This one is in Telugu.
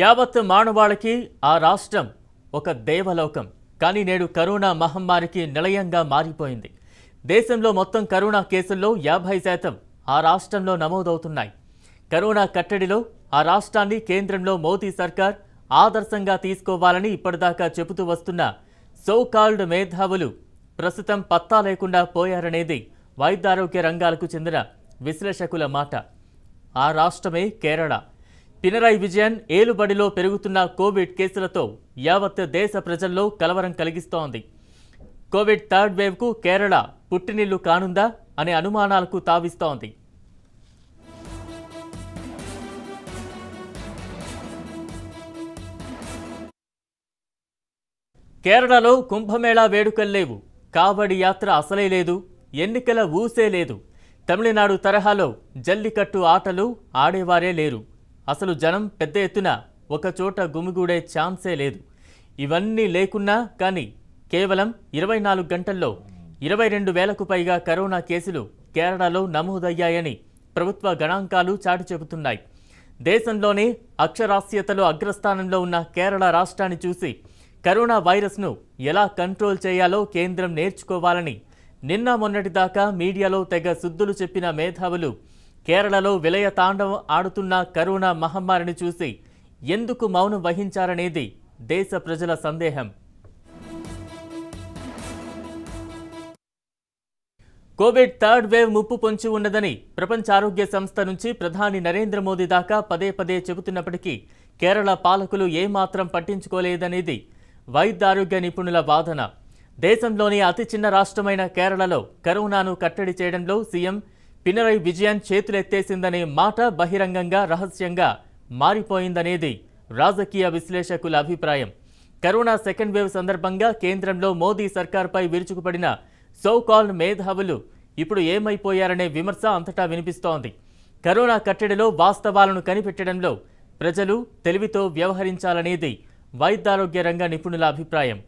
యావత్ మానవాళికి ఆ రాష్ట్రం ఒక దేవలోకం కానీ నేడు కరోనా మహమ్మారికి నిలయంగా మారిపోయింది దేశంలో మొత్తం కరోనా కేసుల్లో యాభై శాతం ఆ రాష్ట్రంలో నమోదవుతున్నాయి కరోనా కట్టడిలో ఆ రాష్ట్రాన్ని కేంద్రంలో మోదీ సర్కార్ ఆదర్శంగా తీసుకోవాలని ఇప్పటిదాకా చెబుతూ వస్తున్న సోకాల్డ్ మేధావులు ప్రస్తుతం పత్తా లేకుండా పోయారనేది వైద్యారోగ్య రంగాలకు చెందిన విశ్లేషకుల మాట ఆ రాష్ట్రమే కేరళ పినరాయి విజయన్ ఏలుబడిలో పెరుగుతున్న కోవిడ్ కేసులతో యావత్ దేశ ప్రజల్లో కలవరం కలిగిస్తోంది కోవిడ్ థర్డ్ వేవ్కు కేరళ పుట్టినిల్లు కానుందా అనే అనుమానాలకు తావిస్తోంది కేరళలో కుంభమేళా వేడుకలు లేవు కావడి యాత్ర అసలే లేదు ఎన్నికల ఊసే లేదు తమిళనాడు తరహాలో జల్లికట్టు ఆటలు ఆడేవారే లేరు అసలు జనం పెద్ద ఎత్తున ఒకచోట గుమిగూడే ఛాన్సే లేదు ఇవన్నీ లేకున్నా కానీ కేవలం ఇరవై నాలుగు గంటల్లో ఇరవై రెండు వేలకు పైగా కరోనా కేసులు కేరళలో నమోదయ్యాయని ప్రభుత్వ గణాంకాలు చాటు చెబుతున్నాయి దేశంలోనే అక్షరాస్యతలో అగ్రస్థానంలో ఉన్న కేరళ రాష్ట్రాన్ని చూసి కరోనా వైరస్ను ఎలా కంట్రోల్ చేయాలో కేంద్రం నేర్చుకోవాలని నిన్న మొన్నటిదాకా మీడియాలో తెగ సుద్దులు చెప్పిన మేధావులు కేరళలో విలయ తాండవం ఆడుతున్న కరోనా మహమ్మారిని చూసి ఎందుకు మౌనం వహించారనేది దేశ ప్రజల సందేహం కోవిడ్ థర్డ్ వేవ్ ముప్పు పొంచి ఉన్నదని ప్రపంచ ఆరోగ్య సంస్థ నుంచి ప్రధాని నరేంద్ర మోదీ దాకా పదే పదే చెబుతున్నప్పటికీ కేరళ పాలకులు ఏమాత్రం పట్టించుకోలేదనేది వైద్య ఆరోగ్య నిపుణుల వాదన దేశంలోని అతి చిన్న రాష్ట్రమైన కేరళలో కరోనాను కట్టడి చేయడంలో సీఎం పినరై విజయన్ చేతులెత్తేసిందనే మాట బహిరంగంగా రహస్యంగా మారిపోయిందనేది రాజకీయ విశ్లేషకుల అభిప్రాయం కరోనా సెకండ్ వేవ్ సందర్భంగా కేంద్రంలో మోదీ సర్కార్పై విరుచుకుపడిన కాల్ మేధావులు ఇప్పుడు ఏమైపోయారనే విమర్శ అంతటా వినిపిస్తోంది కరోనా కట్టడిలో వాస్తవాలను కనిపెట్టడంలో ప్రజలు తెలివితో వ్యవహరించాలనేది వైద్యారోగ్య రంగ నిపుణుల అభిప్రాయం